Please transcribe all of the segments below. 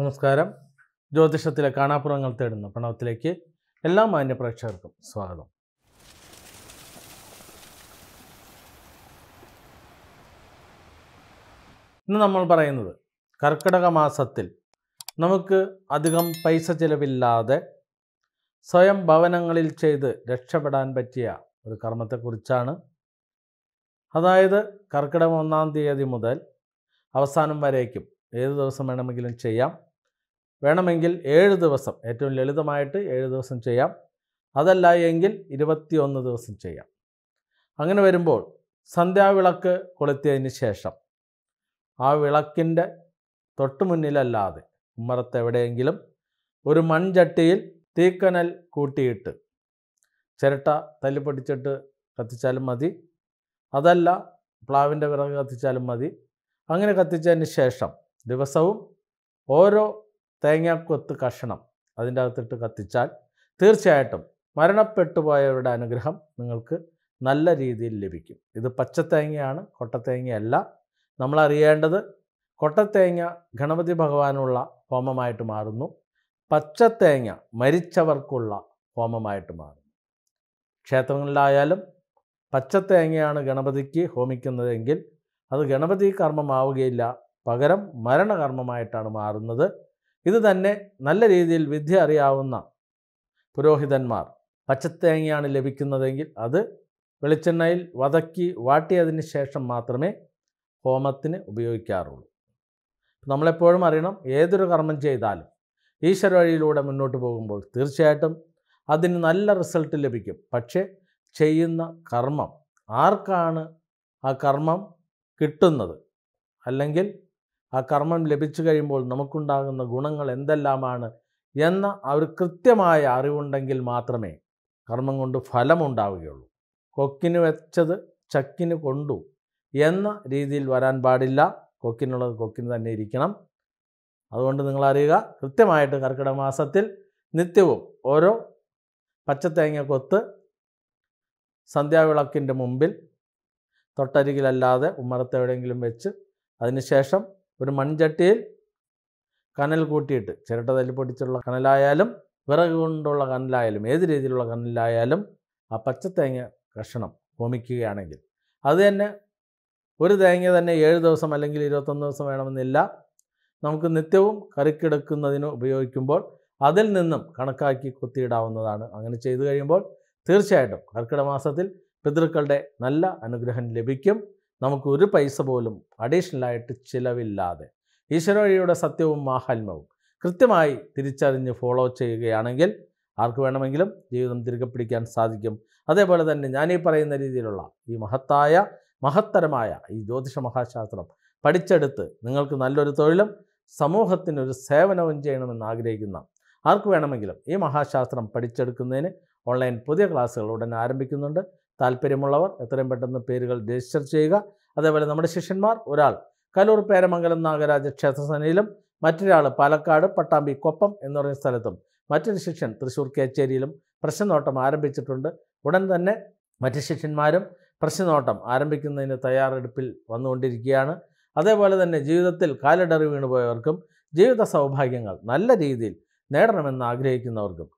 നമസ്കാരം ജ്യോതിഷത്തിലെ കാണാപ്പുറങ്ങൾ തേടുന്ന പ്രണവത്തിലേക്ക് എല്ലാ മാന്യ പ്രേക്ഷകർക്കും സ്വാഗതം ഇന്ന് നമ്മൾ പറയുന്നത് കർക്കിടക മാസത്തിൽ നമുക്ക് അധികം പൈസ ചിലവില്ലാതെ സ്വയം ഭവനങ്ങളിൽ ചെയ്ത് രക്ഷപ്പെടാൻ പറ്റിയ ഒരു കർമ്മത്തെക്കുറിച്ചാണ് അതായത് കർക്കിടകം ഒന്നാം തീയതി മുതൽ അവസാനം വരേക്കും ഏത് ദിവസം വേണമെങ്കിലും ചെയ്യാം വേണമെങ്കിൽ ഏഴ് ദിവസം ഏറ്റവും ലളിതമായിട്ട് ഏഴ് ദിവസം ചെയ്യാം അതല്ല എങ്കിൽ ഇരുപത്തിയൊന്ന് ദിവസം ചെയ്യാം അങ്ങനെ വരുമ്പോൾ സന്ധ്യാവിളക്ക് കൊളുത്തിയതിന് ശേഷം ആ വിളക്കിൻ്റെ തൊട്ടു മുന്നിലല്ലാതെ ഉമ്മറത്തെവിടെയെങ്കിലും ഒരു മൺചട്ടിയിൽ തീക്കനൽ കൂട്ടിയിട്ട് ചിരട്ട തല്ലി പൊടിച്ചിട്ട് കത്തിച്ചാലും മതി അതല്ല പ്ലാവിൻ്റെ വിറക് കത്തിച്ചാലും മതി അങ്ങനെ കത്തിച്ചതിന് ശേഷം ദിവസവും ഓരോ തേങ്ങാക്കൊത്ത് കഷണം അതിൻ്റെ അകത്തിട്ട് കത്തിച്ചാൽ തീർച്ചയായിട്ടും മരണപ്പെട്ടുപോയവരുടെ അനുഗ്രഹം നിങ്ങൾക്ക് നല്ല രീതിയിൽ ലഭിക്കും ഇത് പച്ചത്തേങ്ങയാണ് കൊട്ടത്തേങ്ങയല്ല നമ്മളറിയേണ്ടത് കൊട്ടത്തേങ്ങ ഗണപതി ഭഗവാനുള്ള ഹോമമായിട്ട് മാറുന്നു പച്ചത്തേങ്ങ മരിച്ചവർക്കുള്ള ഹോമമായിട്ട് മാറുന്നു ക്ഷേത്രങ്ങളിലായാലും പച്ചത്തേങ്ങയാണ് ഗണപതിക്ക് ഹോമിക്കുന്നതെങ്കിൽ അത് ഗണപതി കർമ്മമാവുകയില്ല പകരം മരണകർമ്മമായിട്ടാണ് മാറുന്നത് ഇത് തന്നെ നല്ല രീതിയിൽ വിദ്യ അറിയാവുന്ന പുരോഹിതന്മാർ പച്ചത്തേങ്ങയാണ് ലഭിക്കുന്നതെങ്കിൽ അത് വെളിച്ചെണ്ണയിൽ വതക്കി വാട്ടിയതിന് ശേഷം മാത്രമേ ഹോമത്തിന് ഉപയോഗിക്കാറുള്ളൂ നമ്മളെപ്പോഴും അറിയണം ഏതൊരു കർമ്മം ചെയ്താലും ഈശ്വര വഴിയിലൂടെ മുന്നോട്ട് പോകുമ്പോൾ തീർച്ചയായിട്ടും അതിന് നല്ല റിസൾട്ട് ലഭിക്കും പക്ഷേ ചെയ്യുന്ന കർമ്മം ആർക്കാണ് ആ കർമ്മം കിട്ടുന്നത് അല്ലെങ്കിൽ ആ കർമ്മം ലഭിച്ചു കഴിയുമ്പോൾ നമുക്കുണ്ടാകുന്ന ഗുണങ്ങൾ എന്തെല്ലാമാണ് എന്ന ഒരു കൃത്യമായ അറിവുണ്ടെങ്കിൽ മാത്രമേ കർമ്മം കൊണ്ട് ഫലമുണ്ടാവുകയുള്ളൂ കൊക്കിന് വെച്ചത് ചക്കിന് കൊണ്ടു എന്ന രീതിയിൽ വരാൻ പാടില്ല കൊക്കിനുള്ളത് കൊക്കിന് തന്നെ ഇരിക്കണം അതുകൊണ്ട് നിങ്ങൾ അറിയുക കൃത്യമായിട്ട് കർക്കിടക മാസത്തിൽ നിത്യവും ഓരോ പച്ചത്തേങ്ങ കൊത്ത് സന്ധ്യാവിളക്കിൻ്റെ മുമ്പിൽ തൊട്ടരികിലല്ലാതെ ഉമ്മറത്തെവിടെയെങ്കിലും വെച്ച് അതിനുശേഷം ഒരു മൺചട്ടിയിൽ കനൽ കൂട്ടിയിട്ട് ചിരട്ട പൊടിച്ചുള്ള കനലായാലും വിറക് കൊണ്ടുള്ള കനലായാലും ഏത് രീതിയിലുള്ള കനലായാലും ആ പച്ചത്തേങ്ങ കഷണം ഹോമിക്കുകയാണെങ്കിൽ അത് തന്നെ ഒരു തേങ്ങ തന്നെ ഏഴ് ദിവസം അല്ലെങ്കിൽ ഇരുപത്തൊന്ന് ദിവസം വേണമെന്നില്ല നമുക്ക് നിത്യവും കറിക്കെടുക്കുന്നതിന് ഉപയോഗിക്കുമ്പോൾ അതിൽ നിന്നും കണക്കാക്കി കുത്തിയിടാവുന്നതാണ് അങ്ങനെ ചെയ്തു കഴിയുമ്പോൾ തീർച്ചയായിട്ടും കർക്കിടമാസത്തിൽ മാസത്തിൽ പിതൃക്കളുടെ നല്ല അനുഗ്രഹം ലഭിക്കും നമുക്ക് ഒരു പൈസ പോലും അഡീഷണലായിട്ട് ചിലവില്ലാതെ ഈശ്വരവഴിയുടെ സത്യവും മാഹാത്മ്യവും കൃത്യമായി തിരിച്ചറിഞ്ഞ് ഫോളോ ചെയ്യുകയാണെങ്കിൽ ആർക്ക് വേണമെങ്കിലും ജീവിതം തിരികെ പിടിക്കാൻ സാധിക്കും അതേപോലെ തന്നെ ഞാനീ പറയുന്ന രീതിയിലുള്ള ഈ മഹത്തായ മഹത്തരമായ ഈ ജ്യോതിഷ മഹാശാസ്ത്രം പഠിച്ചെടുത്ത് നിങ്ങൾക്ക് നല്ലൊരു തൊഴിലും സമൂഹത്തിനൊരു സേവനവും ചെയ്യണമെന്ന് ആഗ്രഹിക്കുന്ന ആർക്ക് വേണമെങ്കിലും ഈ മഹാശാസ്ത്രം പഠിച്ചെടുക്കുന്നതിന് ഓൺലൈൻ പുതിയ ക്ലാസ്സുകൾ ഉടൻ ആരംഭിക്കുന്നുണ്ട് താല്പര്യമുള്ളവർ എത്രയും പെട്ടെന്ന് പേരുകൾ രജിസ്റ്റർ ചെയ്യുക അതേപോലെ നമ്മുടെ ശിഷ്യന്മാർ ഒരാൾ കലൂർ പേരമംഗലം നാഗരാജ ക്ഷേത്രസേനയിലും മറ്റൊരാൾ പാലക്കാട് പട്ടാമ്പി കൊപ്പം എന്ന് പറഞ്ഞ സ്ഥലത്തും മറ്റൊരു ശിഷ്യൻ തൃശ്ശൂർ കേച്ചേരിയിലും പ്രശ്നനോട്ടം ആരംഭിച്ചിട്ടുണ്ട് ഉടൻ തന്നെ മറ്റ് ശിഷ്യന്മാരും പ്രശ്നനോട്ടം ആരംഭിക്കുന്നതിന് തയ്യാറെടുപ്പിൽ വന്നുകൊണ്ടിരിക്കുകയാണ് അതേപോലെ തന്നെ ജീവിതത്തിൽ കാലിടറി വീണുപോയവർക്കും ജീവിത സൗഭാഗ്യങ്ങൾ നല്ല രീതിയിൽ നേടണമെന്ന് ആഗ്രഹിക്കുന്നവർക്കും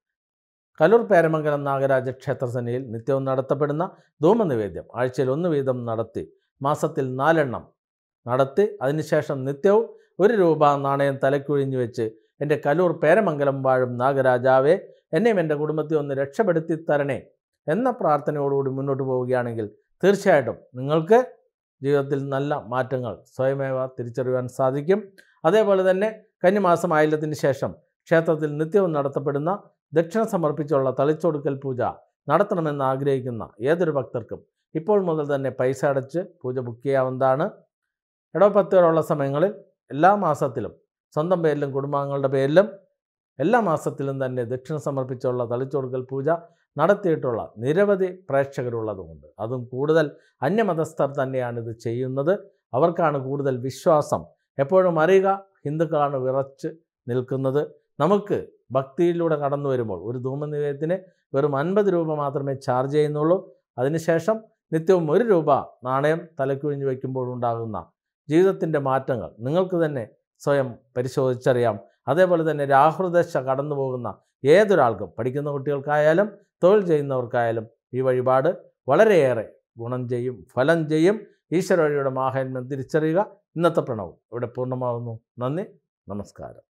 കലൂർ പേരമംഗലം നാഗരാജ സന്നിയിൽ നിത്യവും നടത്തപ്പെടുന്ന ധൂമനിവേദ്യം ആഴ്ചയിൽ ഒന്ന് വീതം നടത്തി മാസത്തിൽ നാലെണ്ണം നടത്തി അതിനുശേഷം നിത്യവും ഒരു രൂപ നാണയം തലക്കുഴിഞ്ഞു വെച്ച് എൻ്റെ കലൂർ പേരമംഗലം വാഴും നാഗരാജാവേ എന്നെയും എൻ്റെ കുടുംബത്തെ ഒന്ന് രക്ഷപ്പെടുത്തി തരണേ എന്ന പ്രാർത്ഥനയോടുകൂടി മുന്നോട്ട് പോവുകയാണെങ്കിൽ തീർച്ചയായിട്ടും നിങ്ങൾക്ക് ജീവിതത്തിൽ നല്ല മാറ്റങ്ങൾ സ്വയമേവ തിരിച്ചറിയുവാൻ സാധിക്കും അതേപോലെ തന്നെ കന്നിമാസം ആയില്ലത്തിന് ശേഷം ക്ഷേത്രത്തിൽ നിത്യവും നടത്തപ്പെടുന്ന ദക്ഷിണ സമർപ്പിച്ചുള്ള തളിച്ചൊടുക്കൽ പൂജ നടത്തണമെന്ന് ആഗ്രഹിക്കുന്ന ഏതൊരു ഭക്തർക്കും ഇപ്പോൾ മുതൽ തന്നെ പൈസ അടച്ച് പൂജ ബുക്ക് ചെയ്യാവുന്നതാണ് ഇടവപ്പത്തുകളുള്ള സമയങ്ങളിൽ എല്ലാ മാസത്തിലും സ്വന്തം പേരിലും കുടുംബാംഗങ്ങളുടെ പേരിലും എല്ലാ മാസത്തിലും തന്നെ ദക്ഷിണ സമർപ്പിച്ചുള്ള തളിച്ചൊടുക്കൽ പൂജ നടത്തിയിട്ടുള്ള നിരവധി പ്രേക്ഷകരുള്ളതുകൊണ്ട് അതും കൂടുതൽ അന്യമതസ്ഥർ തന്നെയാണ് ഇത് ചെയ്യുന്നത് അവർക്കാണ് കൂടുതൽ വിശ്വാസം എപ്പോഴും അറിയുക ഹിന്ദുക്കളാണ് വിറച്ച് നിൽക്കുന്നത് നമുക്ക് ഭക്തിയിലൂടെ കടന്നു വരുമ്പോൾ ഒരു ധൂമനിവേദ്യത്തിന് വെറും അൻപത് രൂപ മാത്രമേ ചാർജ് ചെയ്യുന്നുള്ളൂ അതിനുശേഷം നിത്യവും ഒരു രൂപ നാണയം തലക്കുഴിഞ്ഞു വയ്ക്കുമ്പോഴുണ്ടാകുന്ന ഉണ്ടാകുന്ന ജീവിതത്തിൻ്റെ മാറ്റങ്ങൾ നിങ്ങൾക്ക് തന്നെ സ്വയം പരിശോധിച്ചറിയാം അതേപോലെ തന്നെ രാഹുദശ കടന്നു പോകുന്ന ഏതൊരാൾക്കും പഠിക്കുന്ന കുട്ടികൾക്കായാലും തൊഴിൽ ചെയ്യുന്നവർക്കായാലും ഈ വഴിപാട് വളരെയേറെ ഗുണം ചെയ്യും ഫലം ചെയ്യും ഈശ്വര വഴിയുടെ മാഹാത്മ്യം തിരിച്ചറിയുക ഇന്നത്തെ പ്രണവും ഇവിടെ പൂർണ്ണമാകുന്നു നന്ദി നമസ്കാരം